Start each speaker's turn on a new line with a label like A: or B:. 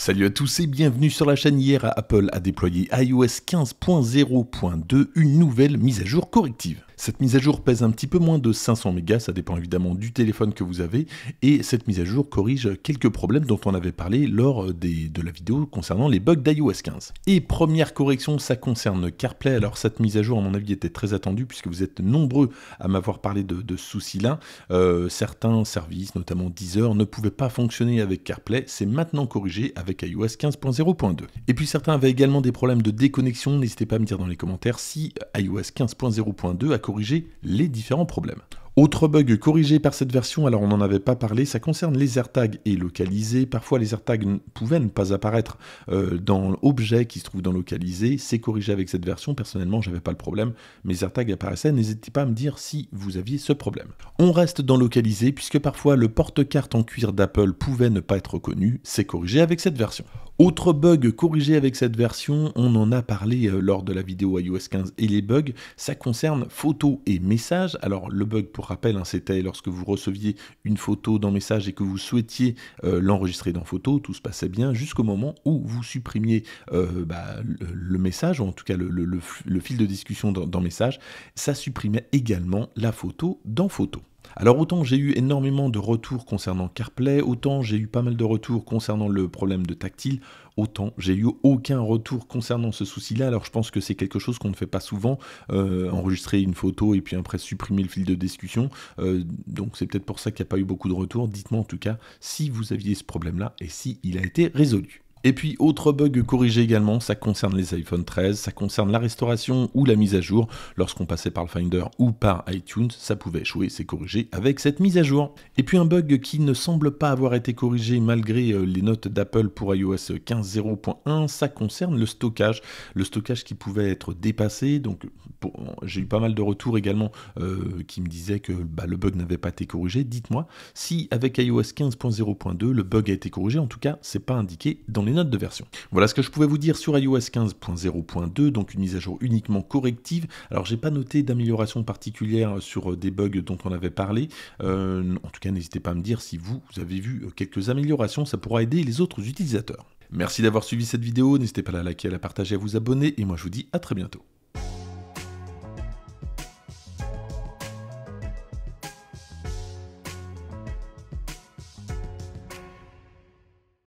A: Salut à tous et bienvenue sur la chaîne. Hier, Apple a déployé iOS 15.0.2, une nouvelle mise à jour corrective. Cette mise à jour pèse un petit peu moins de 500 mégas, ça dépend évidemment du téléphone que vous avez, et cette mise à jour corrige quelques problèmes dont on avait parlé lors des, de la vidéo concernant les bugs d'iOS 15. Et première correction, ça concerne CarPlay. Alors cette mise à jour, à mon avis, était très attendue puisque vous êtes nombreux à m'avoir parlé de, soucis-là. Euh, certains services, notamment Deezer, ne pouvaient pas fonctionner avec CarPlay. C'est maintenant corrigé avec avec iOS 15.0.2. Et puis certains avaient également des problèmes de déconnexion, n'hésitez pas à me dire dans les commentaires si iOS 15.0.2 a corrigé les différents problèmes. Autre bug corrigé par cette version, alors on n'en avait pas parlé, ça concerne les AirTags et localisés. Parfois les AirTags pouvaient ne pas apparaître euh, dans l'objet qui se trouve dans localisé. C'est corrigé avec cette version, personnellement j'avais pas le problème, mes AirTags apparaissaient, n'hésitez pas à me dire si vous aviez ce problème. On reste dans localisé puisque parfois le porte-carte en cuir d'Apple pouvait ne pas être reconnu, c'est corrigé avec cette version. Autre bug corrigé avec cette version, on en a parlé euh, lors de la vidéo iOS 15 et les bugs, ça concerne photos et messages. Alors le bug pour rappelle, hein, c'était lorsque vous receviez une photo dans message et que vous souhaitiez euh, l'enregistrer dans photo, tout se passait bien jusqu'au moment où vous supprimiez euh, bah, le, message, ou en tout cas le, fil de discussion dans, dans message, ça supprimait également la photo dans photo. Alors autant j'ai eu énormément de retours concernant CarPlay, autant j'ai eu pas mal de retours concernant le problème de tactile, autant j'ai eu aucun retour concernant ce souci-là. Alors je pense que c'est quelque chose qu'on ne fait pas souvent, euh, enregistrer une photo et puis après supprimer le fil de discussion. Euh, donc c'est peut-être pour ça qu'il n'y a pas eu beaucoup de retours. Dites-moi en tout cas si vous aviez ce problème-là et si il a été résolu. Et puis, autre bug corrigé également, ça concerne les iPhone 13, ça concerne la restauration ou la mise à jour. Lorsqu'on passait par le Finder ou par iTunes, ça pouvait échouer, c'est corrigé avec cette mise à jour. Et puis, un bug qui ne semble pas avoir été corrigé malgré euh, les notes d'Apple pour iOS 15.0.1, ça concerne le stockage. Le stockage qui pouvait être dépassé. Donc, j'ai eu pas mal de retours également euh, qui me disaient que bah, le bug n'avait pas été corrigé. Dites-moi si avec iOS 15.0.2, le bug a été corrigé. En tout cas, c'est pas indiqué dans les notes de version. Voilà ce que je pouvais vous dire sur iOS 15.0.2, donc une mise à jour uniquement corrective. Alors j'ai pas noté d'amélioration particulière sur euh, des bugs dont on avait parlé. Euh, en tout cas, n'hésitez pas à me dire si vous, avez vu euh, quelques améliorations, ça pourra aider les autres utilisateurs. Merci d'avoir suivi cette vidéo, n'hésitez pas à la liker, à la partager, à vous abonner, et moi je vous dis à très bientôt.